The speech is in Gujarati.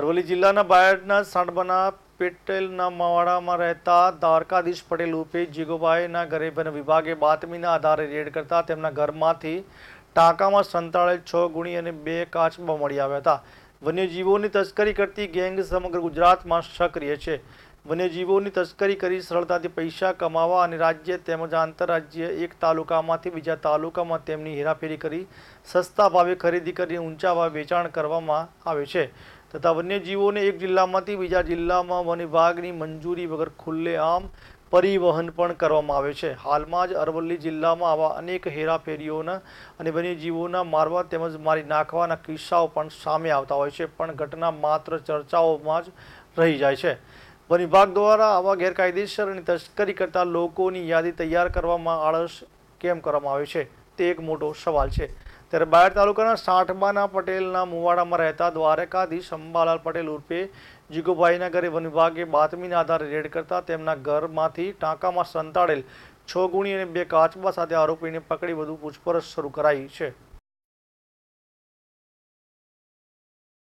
અરવલ્લી જિલ્લાના બાયડના સાંડબાના પેટેલના માવાડામાં રહેતા દ્વારકાધીશ પટેલ ઉપે જીગોભાઈના ઘરે વન વિભાગે બાતમીના આધારે રેડ કરતા તેમના ઘરમાંથી ટાંકામાં સંતાળેલ છ ગુણી અને બે કાચબા મળી આવ્યા હતા વન્યજીવોની તસ્કરી કરતી ગેંગ સમગ્ર ગુજરાતમાં સક્રિય છે વન્યજીવોની તસ્કરી કરી સરળતાથી પૈસા કમાવા અને રાજ્ય તેમજ આંતરરાજ્ય એક તાલુકામાંથી બીજા તાલુકામાં તેમની હેરાફેરી કરી સસ્તા ભાવે ખરીદી કરી ઊંચા ભાવે વેચાણ કરવામાં આવે છે તથા વન્યજીવોને એક જિલ્લામાંથી બીજા જિલ્લામાં વન વિભાગની મંજૂરી વગર ખુલ્લેઆમ પરિવહન પણ કરવામાં આવે છે હાલમાં જ અરવલ્લી જિલ્લામાં આવા અનેક હેરાફેરીઓના અને વન્યજીવોના મારવા તેમજ મારી નાખવાના કિસ્સાઓ પણ સામે આવતા હોય છે પણ ઘટના માત્ર ચર્ચાઓમાં જ રહી જાય છે વન વિભાગ દ્વારા આવા ગેરકાયદેસર અને તસ્કરી કરતા લોકોની યાદી તૈયાર કરવામાં આળસ કેમ કરવામાં આવે છે તે એક મોટો સવાલ છે ત્યારે બાયડ તાલુકાના સાઠબાના પટેલના મુવાડામાં રહેતા દ્વારકાધીશ અંબાલાલ પટેલ ઉર્ફે જીગુભાઈના ઘરે વન વિભાગે બાતમીના આધારે રેડ કરતા તેમના ઘરમાંથી ટાંકામાં સંતાડેલ છ ગુણી અને બે કાચબા સાથે આરોપીને પકડી વધુ પૂછપરછ શરૂ કરાઈ છે